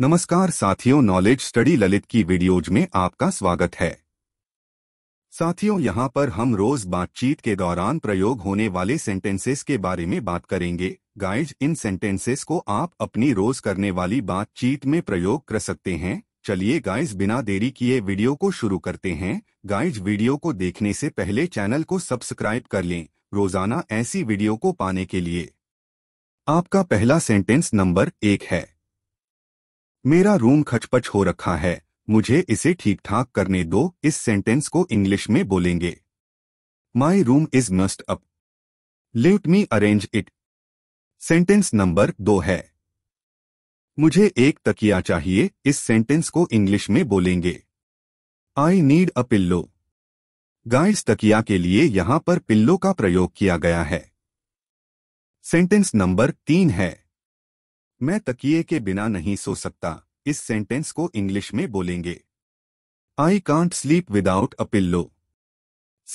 नमस्कार साथियों knowledge study Lalit की वीडियोज में आपका स्वागत है साथियों यहाँ पर हम रोज बातचीत के दौरान प्रयोग होने वाले सेंटेंसेस के बारे में बात करेंगे गाइज इन सेंटेंसेस को आप अपनी रोज करने वाली बातचीत में प्रयोग कर सकते हैं चलिए गाइज बिना देरी किए वीडियो को शुरू करते हैं गाइज वीडियो को देखने से पहले चैनल को सब्सक्राइब कर लें रोजाना ऐसी वीडियो को पाने के लिए आपका पहला सेंटेंस नंबर एक है मेरा रूम खचपच हो रखा है मुझे इसे ठीक ठाक करने दो इस सेंटेंस को इंग्लिश में बोलेंगे my room is messed up let me arrange it sentence number दो है मुझे एक तकिया चाहिए इस सेंटेंस को इंग्लिश में बोलेंगे I need a pillow guys तकिया के लिए यहां पर पिल्लो का प्रयोग किया गया है सेंटेंस नंबर तीन है मैं तकिए के बिना नहीं सो सकता इस सेंटेंस को इंग्लिश में बोलेंगे I can't sleep without a pillow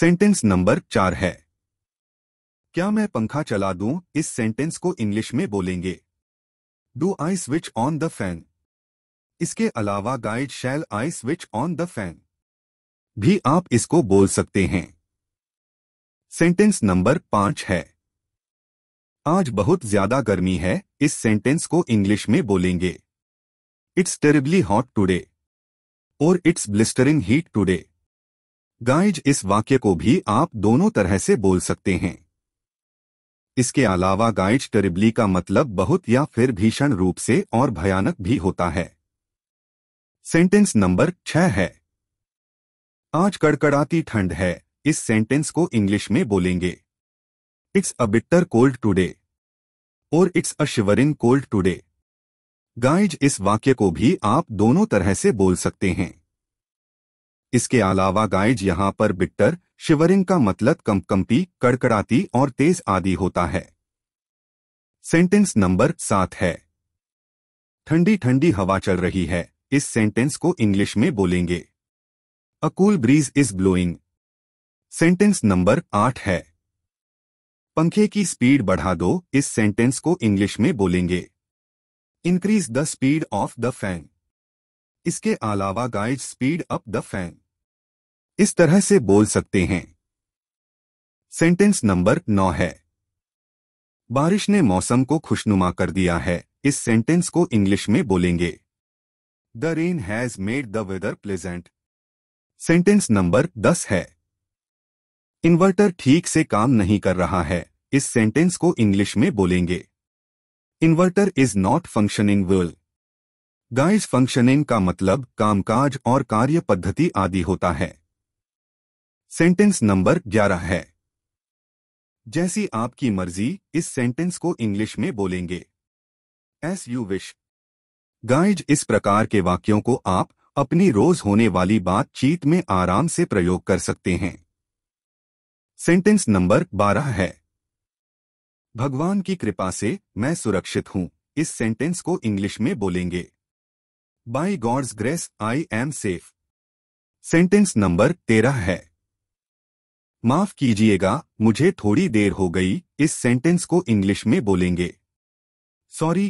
sentence number चार है क्या मैं पंखा चला दूं इस सेंटेंस को इंग्लिश में बोलेंगे do I switch on the fan इसके अलावा guys shall I switch on the fan भी आप इसको बोल सकते हैं सेंटेंस नंबर पांच है आज बहुत ज्यादा गर्मी है इस सेंटेंस को इंग्लिश में बोलेंगे इट्स टेरिबली हॉट टूडे और it's blistering heat today guys इस वाक्य को भी आप दोनों तरह से बोल सकते हैं इसके अलावा गाइज टेरिबली का मतलब बहुत या फिर भीषण रूप से और भयानक भी होता है सेंटेंस नंबर छह है आज कड़कड़ाती ठंड है इस सेंटेंस को इंग्लिश में बोलेंगे it's a bitter cold today. और it's a shivering cold today guys इस वाक्य को भी आप दोनों तरह से बोल सकते हैं इसके अलावा गाइज यहां पर बिट्टर शिवरिंग का मतलब कंपकंपी कड़कड़ाती और तेज आदि होता है सेंटेंस नंबर सात है ठंडी ठंडी हवा चल रही है इस सेंटेंस को इंग्लिश में बोलेंगे a cool breeze is blowing sentence number आठ है पंखे की स्पीड बढ़ा दो इस सेंटेंस को इंग्लिश में बोलेंगे increase the speed of the fan इसके अलावा guys speed up the fan इस तरह से बोल सकते हैं सेंटेंस नंबर नौ है बारिश ने मौसम को खुशनुमा कर दिया है इस सेंटेंस को इंग्लिश में बोलेंगे the rain has made the weather pleasant sentence number दस है इन्वर्टर ठीक से काम नहीं कर रहा है इस सेंटेंस को इंग्लिश में बोलेंगे inverter is not functioning well guys functioning का मतलब कामकाज और कार्य पद्धति आदि होता है सेंटेंस नंबर ग्यारह है जैसी आपकी मर्जी इस सेंटेंस को इंग्लिश में बोलेंगे एस यू विश गाइज इस प्रकार के वाक्यों को आप अपनी रोज होने वाली बातचीत में आराम से प्रयोग कर सकते हैं सेंटेंस नंबर बारह है भगवान की कृपा से मैं सुरक्षित हूं इस सेंटेंस को इंग्लिश में बोलेंगे by God's grace I am safe sentence number तेरह है माफ कीजिएगा मुझे थोड़ी देर हो गई इस सेंटेंस को इंग्लिश में बोलेंगे sorry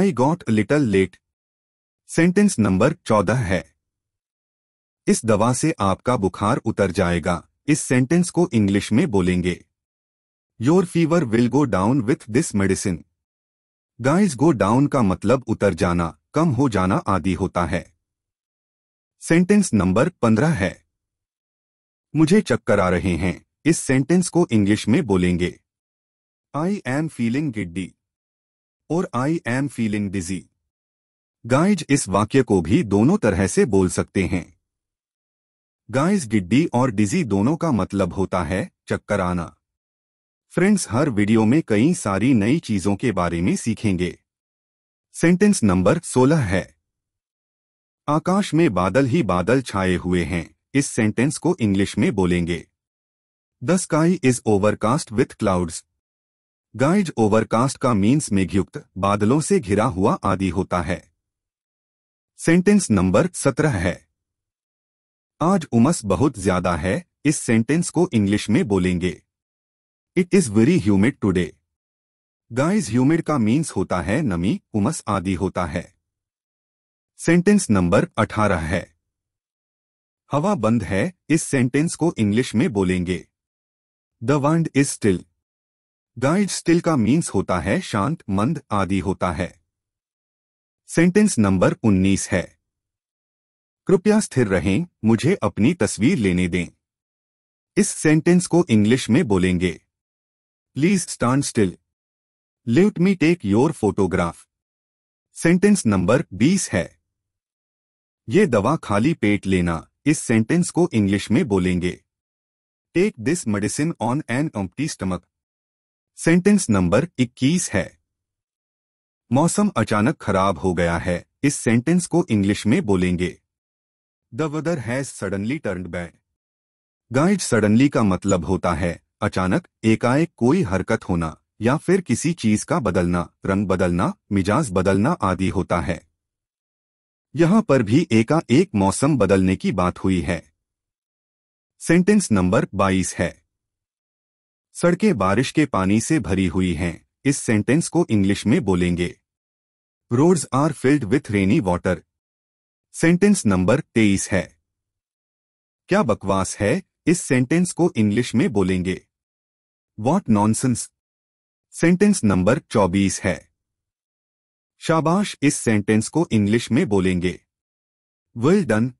I got little late sentence number चौदह है इस दवा से आपका बुखार उतर जाएगा इस सेंटेंस को इंग्लिश में बोलेंगे your fever will go down with this medicine guys go down का मतलब उतर जाना कम हो जाना आदि होता है सेंटेंस नंबर पंद्रह है मुझे चक्कर आ रहे हैं इस सेंटेंस को इंग्लिश में बोलेंगे आई एम फीलिंग गिड्डी और I am feeling dizzy guys इस वाक्य को भी दोनों तरह से बोल सकते हैं गाइस गिड्डी और डिजी दोनों का मतलब होता है चक्कर आना फ्रेंड्स हर वीडियो में कई सारी नई चीजों के बारे में सीखेंगे सेंटेंस नंबर 16 है आकाश में बादल ही बादल छाए हुए हैं इस सेंटेंस को इंग्लिश में बोलेंगे the sky is overcast with clouds guys overcast का मीन्स मेघयुक्त बादलों से घिरा हुआ आदि होता है सेंटेंस नंबर सत्रह है आज उमस बहुत ज्यादा है इस सेंटेंस को इंग्लिश में बोलेंगे it is very humid today guys humid का मीन्स होता है नमी उमस आदि होता है सेंटेंस नंबर अठारह है हवा बंद है इस सेंटेंस को इंग्लिश में बोलेंगे the world is still guys still का मीन्स होता है शांत मंद आदि होता है सेंटेंस नंबर 19 है कृपया स्थिर रहें मुझे अपनी तस्वीर लेने दें इस सेंटेंस को इंग्लिश में बोलेंगे please stand still let me take your photograph sentence number 20 है ये दवा खाली पेट लेना इस सेंटेंस को इंग्लिश में बोलेंगे take this medicine on an empty stomach sentence number 21 है मौसम अचानक खराब हो गया है इस सेंटेंस को इंग्लिश में बोलेंगे the weather has suddenly turn back guys suddenly का मतलब होता है अचानक एकाएक कोई हरकत होना या फिर किसी चीज का बदलना रंग बदलना मिजाज बदलना आदि होता है यहां पर भी एकाएक मौसम बदलने की बात हुई है सेंटेंस नंबर 22 है सड़कें बारिश के पानी से भरी हुई हैं इस सेंटेंस को इंग्लिश में बोलेंगे roads are filled with rainy water sentence number तेईस है क्या बकवास है इस सेंटेंस को इंग्लिश में बोलेंगे वॉट नॉनसेंस सेंटेंस नंबर चौबीस है शाबाश इस सेंटेंस को इंग्लिश में बोलेंगे वेल डन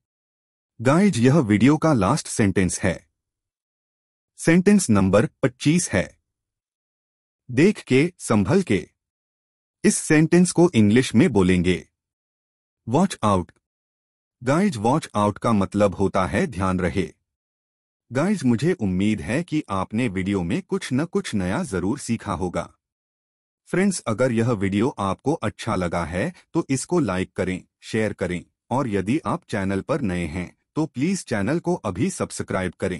गाइज यह वीडियो का लास्ट सेंटेंस है सेंटेंस नंबर 25 है देख के संभल के इस सेंटेंस को इंग्लिश में बोलेंगे watch out guys watch out का मतलब होता है ध्यान रहे गाइज मुझे उम्मीद है कि आपने वीडियो में कुछ न कुछ नया जरूर सीखा होगा फ्रेंड्स अगर यह वीडियो आपको अच्छा लगा है तो इसको लाइक करें शेयर करें और यदि आप चैनल पर नए हैं तो प्लीज चैनल को अभी सब्सक्राइब करें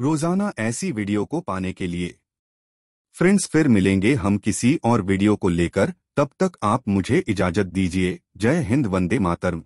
रोजाना ऐसी वीडियो को पाने के लिए फ्रेंड्स फिर मिलेंगे हम किसी और वीडियो को लेकर तब तक आप मुझे इजाजत दीजिए जय हिंद वंदे मातरम